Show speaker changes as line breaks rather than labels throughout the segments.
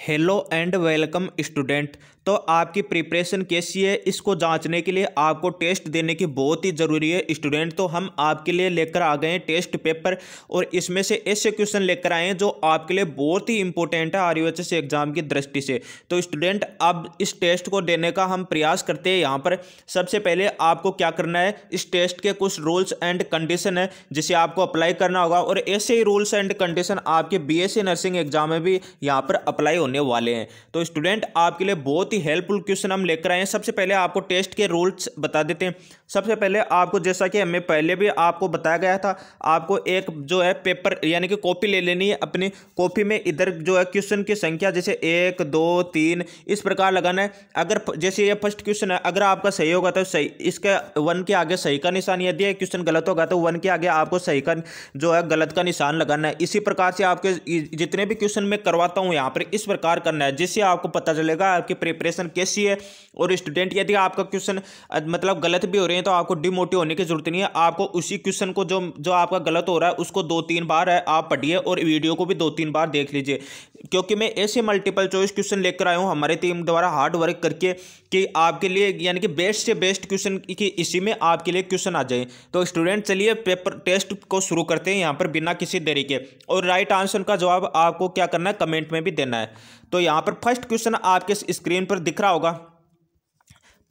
hello and welcome student तो आपकी preparation कैसी है इसको जांचने के लिए आपको टेस्ट देने की बहुत ही ज़रूरी है स्टूडेंट तो हम आपके लिए लेकर आ गए हैं टेस्ट पेपर और इसमें से ऐसे क्वेश्चन लेकर आए हैं जो आपके लिए बहुत ही इंपॉर्टेंट है आर यू एग्ज़ाम की दृष्टि से तो स्टूडेंट अब इस टेस्ट को देने का हम प्रयास करते हैं यहाँ पर सबसे पहले आपको क्या करना है इस टेस्ट के कुछ रूल्स एंड कंडीशन है जिसे आपको अप्लाई करना होगा और ऐसे ही रूल्स एंड कंडीशन आपके बी नर्सिंग एग्ज़ाम में भी यहाँ पर अप्लाई होने वाले हैं तो स्टूडेंट आपके लिए बहुत ही हेल्पफुल क्वेश्चन हम लेकर आए हैं सबसे पहले आपको टेस्ट के रूल्स बता देते हैं सबसे पहले आपको जैसा कि हमें पहले भी आपको बताया गया था आपको एक जो है पेपर यानी कि कॉपी ले लेनी है अपनी कॉपी में इधर जो है क्वेश्चन की संख्या जैसे एक दो तीन इस प्रकार लगाना है अगर जैसे ये फर्स्ट क्वेश्चन है अगर आपका सही होगा तो सही इसके वन के आगे सही का निशान यदि क्वेश्चन गलत होगा तो वन के आगे आपको सही का जो है गलत का निशान लगाना है इसी प्रकार से आपके जितने भी क्वेश्चन मैं करवाता हूँ यहाँ पर इस प्रकार करना है जिससे आपको पता चलेगा आपकी प्रिपरेशन कैसी है और स्टूडेंट यदि आपका क्वेश्चन मतलब गलत भी हो रहे हैं हैं तो आपको डिमोटिव होने की जरूरत नहीं है आपको उसी क्वेश्चन को जो जो आपका गलत हो रहा है उसको दो तीन बार है आप पढ़िए और वीडियो को भी दो तीन बार देख लीजिए क्योंकि मैं ऐसे मल्टीपल चॉइस क्वेश्चन लेकर आया हूँ हमारे टीम द्वारा हार्ड वर्क करके कि आपके लिए यानी कि बेस्ट से बेस्ट क्वेश्चन की इसी में आपके लिए क्वेश्चन आ जाए तो स्टूडेंट चलिए पेपर टेस्ट को शुरू करते हैं यहाँ पर बिना किसी देरी के और राइट आंसर का जवाब आपको क्या करना है कमेंट में भी देना है तो यहाँ पर फर्स्ट क्वेश्चन आपके स्क्रीन पर दिख रहा होगा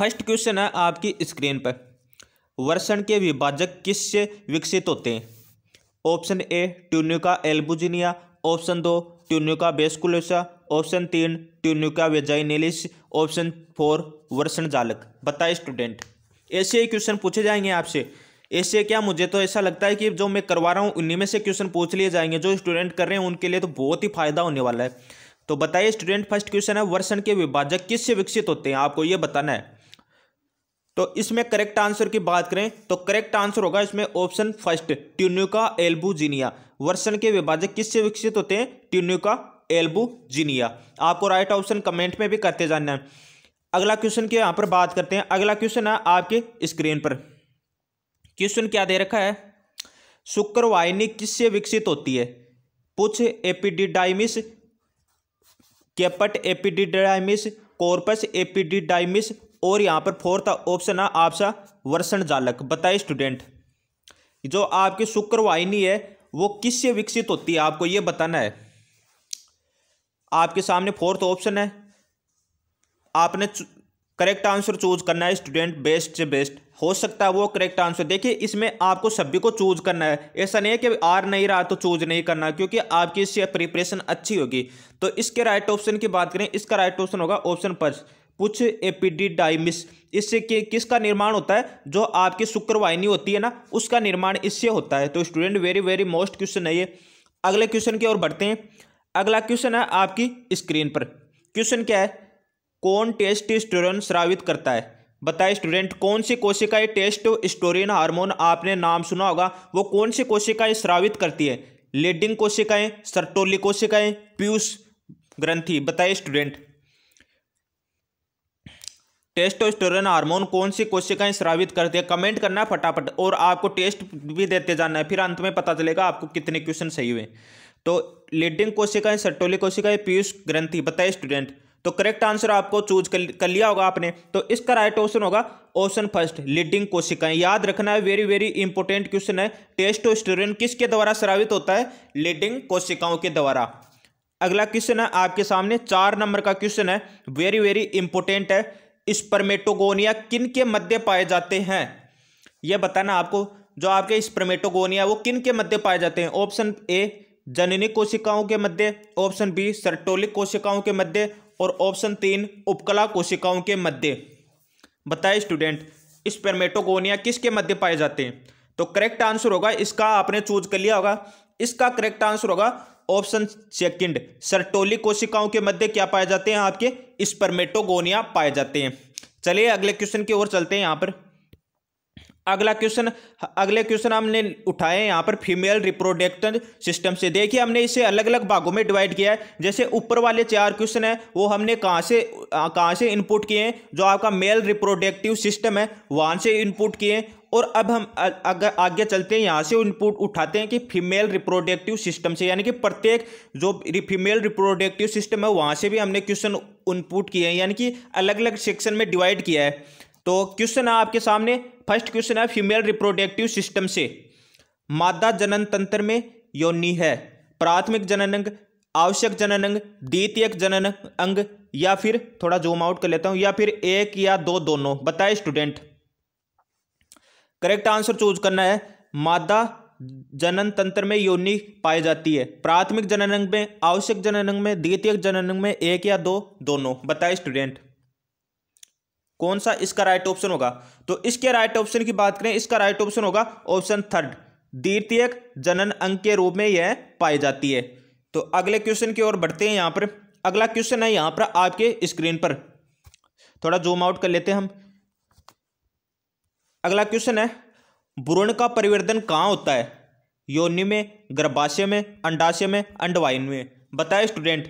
फर्स्ट क्वेश्चन है आपकी स्क्रीन पर वर्षण के विभाजक किससे विकसित होते हैं option A tunica albuginea option दो ट्यूनिका बेस्कुलोसा ऑप्शन तीन ट्यूनिका वेजाइनिलिस ऑप्शन फोर वर्षण जालक बताए स्टूडेंट ऐसे ही क्वेश्चन पूछे जाएंगे आपसे ऐसे क्या मुझे तो ऐसा लगता है कि जो मैं करवा रहा हूँ उन्हीं में से क्वेश्चन पूछ लिए जाएंगे जो स्टूडेंट कर रहे हैं उनके लिए तो बहुत ही फायदा होने वाला है तो बताइए स्टूडेंट फर्स्ट क्वेश्चन है वर्षण के विभाजक किससे विकसित होते हैं आपको ये बताना है तो इसमें करेक्ट आंसर की बात करें तो करेक्ट आंसर होगा इसमें ऑप्शन फर्स्ट ट्यून्यूका एल्बुजीनिया वर्षन के विभाजक किससे विकसित होते हैं ट्यून्यूका एल्बुजीनिया आपको राइट ऑप्शन कमेंट में भी करते जानना है अगला क्वेश्चन की यहाँ पर बात करते हैं अगला क्वेश्चन है आपके स्क्रीन पर क्वेश्चन क्या दे रखा है शुक्रवाहिनी किससे विकसित होती है पुछ epididymis caput epididymis corpus epididymis और यहाँ पर फोर्थ ऑप्शन है आपसा वर्षण जालक बताए स्टूडेंट जो आपकी शुक्रवाहिनी है वो किससे विकसित होती है आपको ये बताना है आपके सामने फोर्थ ऑप्शन है आपने करेक्ट आंसर चूज करना है स्टूडेंट बेस्ट से बेस्ट हो सकता है वो करेक्ट आंसर देखिए इसमें आपको सभी को चूज करना है ऐसा नहीं है कि आर नहीं रहा तो चूज नहीं करना क्योंकि आपकी इससे प्रिपरेशन अच्छी होगी तो इसके राइट ऑप्शन की बात करें इसका राइट ऑप्शन होगा ऑप्शन पर कुछ एपिडिडाइमिस इससे कि, किसका निर्माण होता है जो आपकी शुक्रवाहिनी होती है ना उसका निर्माण इससे होता है तो student very very most question है ये अगले क्वेश्चन की ओर बढ़ते हैं अगला क्वेश्चन है आपकी स्क्रीन पर क्वेश्चन क्या है कौन टेस्ट स्टोरन श्रावित करता है बताए स्टूडेंट कौन सी कोशिकाएं टेस्ट स्टोरिन हार्मोन आपने नाम सुना होगा वो कौन सी कोशिकाएं श्रावित करती है लेडिंग कोशिकाएं सर्टोली कोशिकाएं पीयूष ग्रंथि बताए स्टूडेंट टेस्टोस्टेरोन हार्मोन कौन सी कोशिकाएं स्रावित करते हैं कमेंट करना है फटाफट और आपको टेस्ट भी देते जाना है फिर अंत में पता चलेगा आपको कितने क्वेश्चन सही हुए तो लीडिंग कोशिकाएं सटोली कोशिकाएं पीयूष ग्रंथि बताए स्टूडेंट तो करेक्ट आंसर आपको चूज कर लिया होगा आपने तो इसका राइट ऑप्शन होगा ऑप्शन फर्स्ट लीडिंग कोशिकाएं याद रखना है वेरी वेरी इंपॉर्टेंट क्वेश्चन है टेस्टोस्टेरोन किसके द्वारा स्रावित होता है लीडिंग कोशिकाओं के द्वारा अगला क्वेश्चन है आपके सामने चार नंबर का क्वेश्चन है वेरी वेरी इंपॉर्टेंट है स्पर्मेटोगोनिया परमेटोगोनिया किन के मध्य पाए जाते हैं यह बताना आपको जो आपके स्पर्मेटोगोनिया वो किन के मध्य पाए जाते हैं ऑप्शन ए जननी कोशिकाओं के मध्य ऑप्शन बी सर्टोलिक कोशिकाओं के मध्य और ऑप्शन तीन उपकला कोशिकाओं के मध्य बताए स्टूडेंट स्पर्मेटोगोनिया किसके मध्य पाए जाते हैं तो करेक्ट आंसर होगा इसका आपने चूज कर लिया होगा इसका करेक्ट आंसर होगा ऑप्शन सेकंड सर्टोली कोशिकाओं के मध्य क्या पाए जाते हैं आपके स्पर्मेटोगोनिया पाए जाते हैं चलिए अगले क्वेश्चन की ओर चलते हैं यहाँ पर अगला क्वेश्चन अगले क्वेश्चन हमने उठाए यहाँ पर फीमेल रिप्रोडक्टन सिस्टम से देखिए हमने इसे अलग अलग भागों में डिवाइड किया है जैसे ऊपर वाले चार क्वेश्चन है वो हमने कहाँ से कहाँ से इनपुट किए हैं जो आपका मेल रिप्रोडक्टिव सिस्टम है वहाँ से इनपुट किए हैं और अब हम अगर आगे चलते हैं यहाँ से इनपुट उठाते हैं कि फीमेल रिप्रोडक्टिव सिस्टम से यानी कि प्रत्येक जो फीमेल रिप्रोडक्टिव सिस्टम है वहाँ से भी हमने क्वेश्चन इनपुट किए हैं यानी कि अलग अलग सेक्शन में डिवाइड किया है तो क्वेश्चन है आपके सामने फर्स्ट क्वेश्चन है फीमेल रिप्रोडक्टिव सिस्टम से मादा जनन तंत्र में योनि है प्राथमिक जनन अंग आवश्यक जनन अंग द्वितीयक जनन अंग या फिर थोड़ा जूम आउट कर लेता हूँ या फिर एक या दो दोनों बताए स्टूडेंट करेक्ट आंसर चूज करना है मादा जनन तंत्र में योनि पाई जाती है प्राथमिक जननंग में आवश्यक जननंग में द्वितीय जननंग में एक या दो दोनों बताए स्टूडेंट कौन सा इसका राइट ऑप्शन होगा तो इसके राइट ऑप्शन की बात करें इसका राइट ऑप्शन होगा ऑप्शन थर्ड द्वितीयक जनन अंग के रूप में यह पाई जाती है तो अगले क्वेश्चन की ओर बढ़ते हैं यहां पर अगला क्वेश्चन है यहां पर आपके स्क्रीन पर थोड़ा जूम आउट कर लेते हैं हम अगला क्वेश्चन है भ्रूण का परिवर्तन कहाँ होता है योनि में गर्भाशय में अंडाशय में अंडवाइन में बताए स्टूडेंट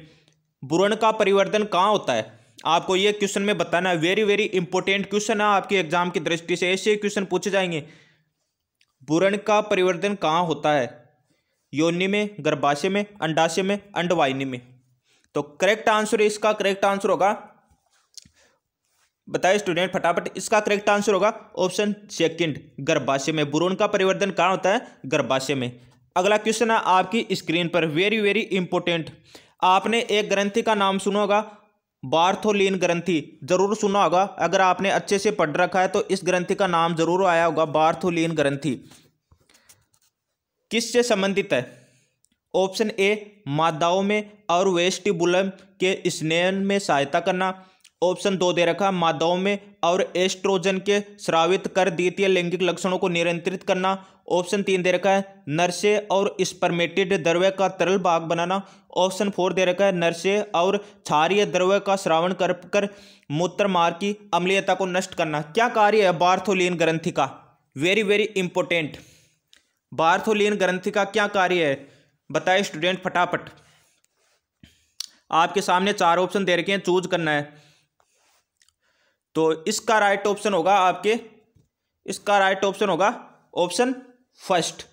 भ्रूण का परिवर्तन कहाँ होता है आपको ये क्वेश्चन में बताना है वेरी वेरी इंपॉर्टेंट क्वेश्चन है आपके एग्जाम की दृष्टि से ऐसे क्वेश्चन पूछे जाएंगे भूरण का परिवर्तन कहाँ होता है योनि में गर्भाशय में अंडाशय में अंडवाइनी में तो करेक्ट आंसर इसका करेक्ट आंसर होगा बताए स्टूडेंट फटाफट इसका करेक्ट आंसर होगा ऑप्शन सेकंड गर्भाशय में बुरोन का परिवर्तन कहाँ होता है गर्भाशय में अगला क्वेश्चन है आपकी स्क्रीन पर वेरी वेरी इंपॉर्टेंट आपने एक ग्रंथि का नाम सुना होगा बार्थोलिन ग्रंथि जरूर सुना होगा अगर आपने अच्छे से पढ़ रखा है तो इस ग्रंथि का नाम जरूर आया होगा बार्थोलिन ग्रंथि से संबंधित है ऑप्शन ए मादाओं में और वेस्टिबुलम के स्नेहन में सहायता करना ऑप्शन दो दे रखा है मादाओं में और एस्ट्रोजन के श्रावित कर द्वितीय लैंगिक लक्षणों को नियंत्रित करना ऑप्शन तीन दे रखा है नर्से और स्पर्मेटेड द्रव्य का तरल भाग बनाना ऑप्शन फोर दे रखा है नर्से और क्षारीय द्रव्य का श्रावण कर कर मूत्र मार्ग की अम्लीयता को नष्ट करना क्या कार्य है बार्थोलिन ग्रंथि का वेरी वेरी इंपॉर्टेंट बार्थोलिन ग्रंथि का क्या कार्य है बताए स्टूडेंट फटाफट आपके सामने चार ऑप्शन दे रखे हैं चूज करना है तो इसका राइट ऑप्शन होगा आपके इसका राइट ऑप्शन होगा ऑप्शन फर्स्ट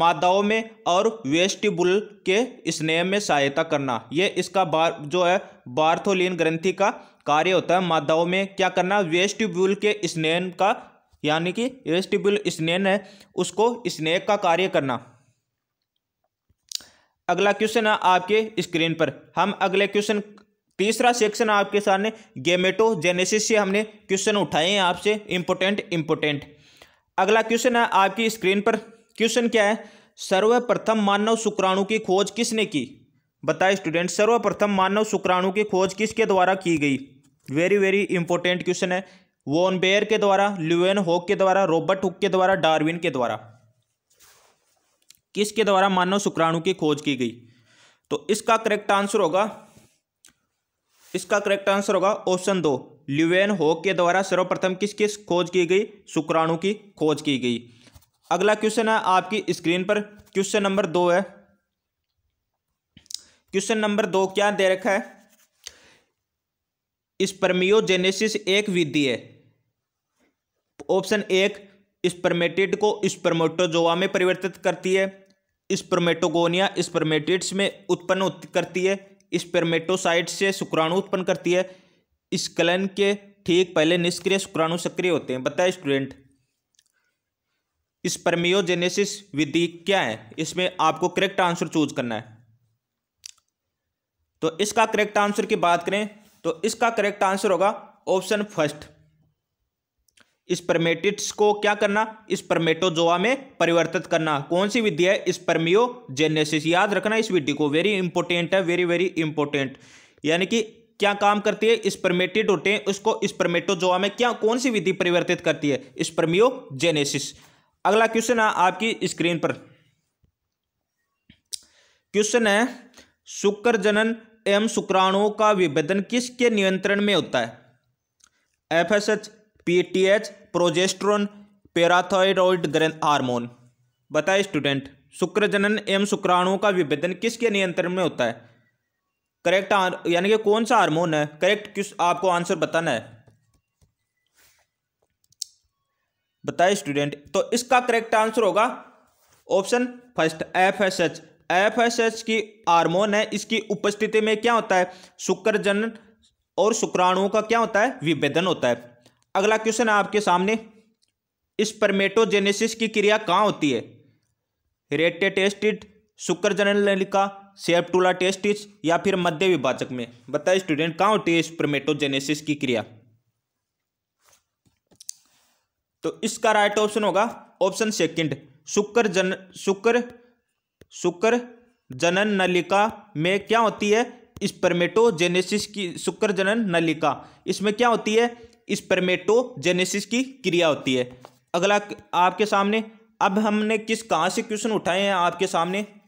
मादाओं में और वेस्टिबुल के स्नेह में सहायता करना ये इसका बार जो है बार्थोलिन ग्रंथि का कार्य होता है मादाओं में क्या करना वेस्टिबुल के स्नेह का यानी कि वेस्टिबुल स्नेह है उसको स्नेह का कार्य करना अगला क्वेश्चन है आपके स्क्रीन पर हम अगले क्वेश्चन तीसरा सेक्शन आपके सामने गेमेटोजेनेसिस से हमने क्वेश्चन उठाए हैं आपसे इंपोर्टेंट इंपोर्टेंट अगला क्वेश्चन है आपकी स्क्रीन पर क्वेश्चन क्या है सर्वप्रथम मानव शुक्राणु की खोज किसने की बताए स्टूडेंट सर्वप्रथम मानव शुक्राणु की खोज किसके द्वारा की गई वेरी वेरी इंपॉर्टेंट क्वेश्चन है वोन बेयर के द्वारा ल्यूएन होक के द्वारा रॉबर्ट हुक के द्वारा डार्विन के द्वारा किसके द्वारा मानव शुक्राणु की खोज की गई तो इसका करेक्ट आंसर होगा इसका करेक्ट आंसर होगा ऑप्शन दो ल्यूवेन होक के द्वारा सर्वप्रथम किस किस खोज की गई शुक्राणु की खोज की गई अगला क्वेश्चन है आपकी स्क्रीन पर क्वेश्चन नंबर दो है क्वेश्चन नंबर दो क्या दे रखा है स्पर्मियोजेनेसिस एक विधि है ऑप्शन एक स्पर्मेटिड को स्पर्मेटोजोआ में परिवर्तित करती है स्पर्मेटोगोनिया स्पर्मेटिड्स में उत्पन्न करती है स्पेर्मेटोसाइट से शुक्राणु उत्पन्न करती है स्कलन के ठीक पहले निष्क्रिय शुक्राणु सक्रिय होते हैं बताए स्टूडेंट स्पर्मियोजेनेसिस विधि क्या है इसमें आपको करेक्ट आंसर चूज करना है तो इसका करेक्ट आंसर की बात करें तो इसका करेक्ट आंसर होगा ऑप्शन फर्स्ट स्पर्मेटिट्स को क्या करना स्पर्मेटोजोआ में परिवर्तित करना कौन सी विधि है स्पर्मियोजेनेसिस याद रखना इस विधि को वेरी इंपॉर्टेंट है वेरी वेरी इंपॉर्टेंट यानी कि क्या काम करती है स्पर्मेटिड होते हैं उसको स्पर्मेटोजोआ में क्या कौन सी विधि परिवर्तित करती है स्पर्मियोजेनेसिस अगला क्वेश्चन है आपकी स्क्रीन पर क्वेश्चन है शुक्र जनन एवं शुक्राणुओं का विभेदन किसके नियंत्रण में होता है F S H PTH progesterone parathyroid ग्रंथ हार्मोन बताए स्टूडेंट शुक्रजनन एवं शुक्राणुओं का विभेदन किसके नियंत्रण में होता है करेक्ट यानी कि कौन सा हार्मोन है करेक्ट किस आपको आंसर बताना है बताए स्टूडेंट तो इसका करेक्ट आंसर होगा option first F S H F S H की हार्मोन है इसकी उपस्थिति में क्या होता है शुक्रजनन और शुक्राणुओं का क्या होता है विभेदन होता है अगला क्वेश्चन है आपके सामने स्पर्मेटोजेनेसिस की क्रिया कहाँ होती है रेटे टेस्टिड शुक्र जनन नलिका सेप्टूला टेस्टिस या फिर मध्य विभाजक में बताए स्टूडेंट कहाँ होती है स्पर्मेटोजेनेसिस की क्रिया तो इसका राइट ऑप्शन होगा ऑप्शन सेकंड शुक्र जन शुक्र शुक्र जनन नलिका में क्या होती है स्पर्मेटोजेनेसिस की शुक्र जनन नलिका इसमें क्या होती है स्पर्मेटोजेनेसिस की क्रिया होती है अगला आपके सामने अब हमने किस कहाँ से क्वेश्चन उठाए हैं आपके सामने